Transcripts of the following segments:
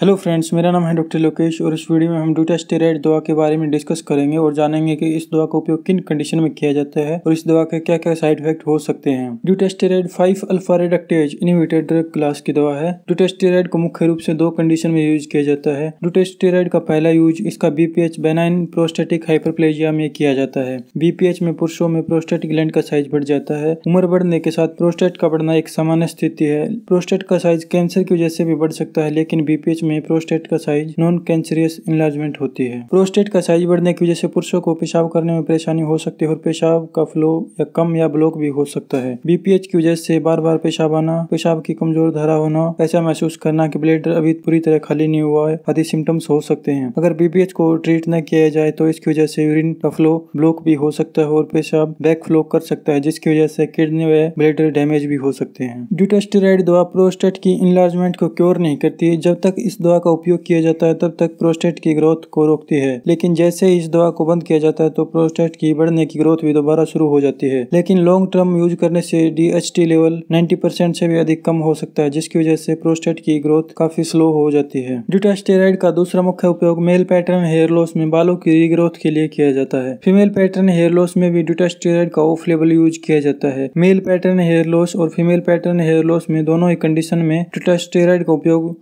hello friends मेरा नाम है डॉक्टर लोकेश और इस वीडियो में हम डूटास्टेराइड दवा के बारे में डिस्कस करेंगे और जानेंगे कि इस दवा का उपयोग किन कंडीशन में किया जाता है और इस दवा के क्या क्या साइड इफेक्ट हो सकते हैं dutasteride five alpha reductase inhibitor drug class की दवा है डूटास्टेराइड को मुख्य रूप से दो कंडीशन में यूज किया जाता है डूटास्टेराइड का पहला यूज इसका बीपीएच बेनाइन प्रोस्टेटिक हाइपरप्लेजिया में किया जाता है बीपीएच में पुरुषों में प्रोस्टेट ग्लैंड का साइज बढ़ जाता है उम्र बढ़ने के साथ प्रोस्टेट का बढ़ना एक सामान्य स्थिति है प्रोस्टेट का साइज कैंसर की वजह से भी बढ़ सकता है लेकिन बीपीएच में में प्रोस्टेट का साइज नॉन कैंसरियस इन्लार्जमेंट होती है प्रोस्टेट का साइज बढ़ने की वजह से पुरुषों को पेशाब करने में परेशानी हो सकती है और पेशाब का फ्लो या कम या ब्लॉक भी हो सकता है बीपीएच की वजह से बार बार पेशाब आना पेशाब की कमजोर धारा होना ऐसा महसूस करना की ब्लेडर अभी पूरी तरह खाली नहीं हुआ है आदि सिम्टम्स हो सकते हैं अगर बीपीएच को ट्रीट न किया जाए तो इसकी वजह से यूरिन का फ्लो ब्लॉक भी हो सकता है और पेशाब बैक फ्लो कर सकता है जिसकी वजह से किडनी व ब्लेडर डैमेज भी हो सकते हैं ड्यूटोस्टेराइड दवा प्रोस्टेट की इन्लार्जमेंट को क्योर नहीं करती जब तक इस इस दवा का उपयोग किया जाता है तब तक प्रोस्टेट की ग्रोथ को रोकती है लेकिन जैसे इस दवा को बंद किया जाता है तो प्रोस्टेट की बढ़ने की ग्रोथ भी दोबारा शुरू हो जाती है लेकिन लॉन्ग टर्म यूज करने से डी लेवल नाइन्टी परसेंट से भी अधिक कम हो सकता है जिसकी वजह से प्रोस्टेट की ग्रोथ काफी स्लो हो जाती है ड्यूटास्टेराइड का दूसरा मुख्य उपयोग मेल पैटर्न हेयर लॉस में बालों की रीग्रोथ के लिए किया जाता है फीमेल पैटर्न हेयर लॉस में भी ड्यूटास्टेराइड का ऑफ लेवल यूज किया जाता है मेल पैटर्न हेयर लॉस और फीमेल पैटर्न हेयर लॉस में दोनों ही कंडीशन में ड्यूटास्टेराइड का उपयोग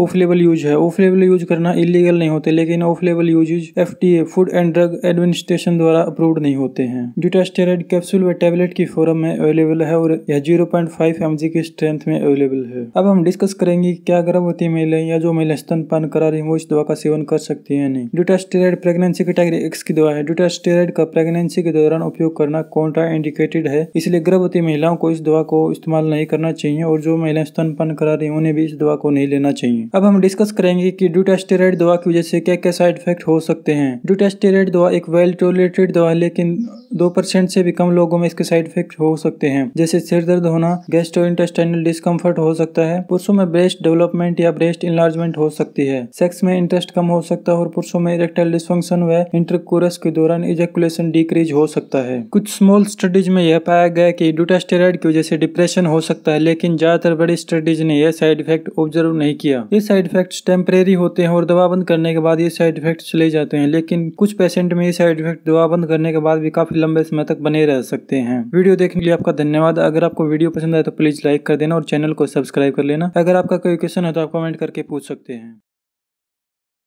ऑफ लेवल यूज है ऑफ लेवल यूज करना इलीगल नहीं होते लेकिन ऑफ लेवल use F T A food and drug administration द्वारा अप्रूव नहीं होते हैं ड्यूटास्टेराइड कैप्सूल व टेबलेट की फॉर्म में अवेलेबल है और यह zero point five M G की स्ट्रेंथ में अवेलेबल है अब हम डिस्कस करेंगे क्या गर्भवती महिलाएं या जो महिला स्तनपान करा रही वो इस दवा का सेवन कर सकती है नहीं ड्यूटास्टेराइड प्रेगनेंसी कैटेगरी एक्स की दवा है ड्यूटास्टेराइड का प्रेगनेंसी के दौरान उपयोग करना कॉन्ट्रा इंडिकेटेड है इसलिए गर्भवती महिलाओं को इस दवा को इस्तेमाल नहीं करना चाहिए और जो महिला स्तनपान करा रही उन्हें भी इस दवा को नहीं लेना चाहिए चाहिए अब हम डिस्कस करेंगे कि ड्यूटास्टेराइड दवा की वजह से क्या क्या साइड इफेक्ट हो सकते हैं ड्यूटास्टेराइड दवा एक वेल टॉलरेटेड दवा है लेकिन दो परसेंट से भी कम लोगों में इसके साइड इफेक्ट हो सकते हैं जैसे सिर दर्द होना गेस्ट्रो इंटेस्टाइनल डिस्कम्फर्ट हो सकता है पुरुषों में ब्रेस्ट डेवलपमेंट या ब्रेस्ट इनलार्जमेंट हो सकती है सेक्स में इंटरेस्ट कम हो सकता है और पुरुषों में इरेक्टाइल डिस्फंक्शन व इंटरकोरस के दौरान इजेकुलेशन डिक्रीज हो सकता है कुछ स्मॉल स्टडीज में यह पाया गया कि डूटास्टेराइड की वजह से डिप्रेशन हो सकता है लेकिन ज्यादातर बड़ी स्टडीज ने यह साइड इफेक्ट ऑब्जर्व नहीं किया गया ये साइड इफेक्ट्स टेम्परेरी होते हैं और दवा बंद करने के बाद ये साइड इफेक्ट चले जाते हैं लेकिन कुछ पेशेंट में ये साइड इफेक्ट दवा बंद करने के बाद भी काफी लंबे समय तक बने रह सकते हैं वीडियो देखने के लिए आपका धन्यवाद अगर आपको वीडियो पसंद आए तो प्लीज लाइक कर देना और चैनल को सब्सक्राइब कर लेना अगर आपका कोई क्वेश्चन है तो आप कमेंट करके पूछ सकते हैं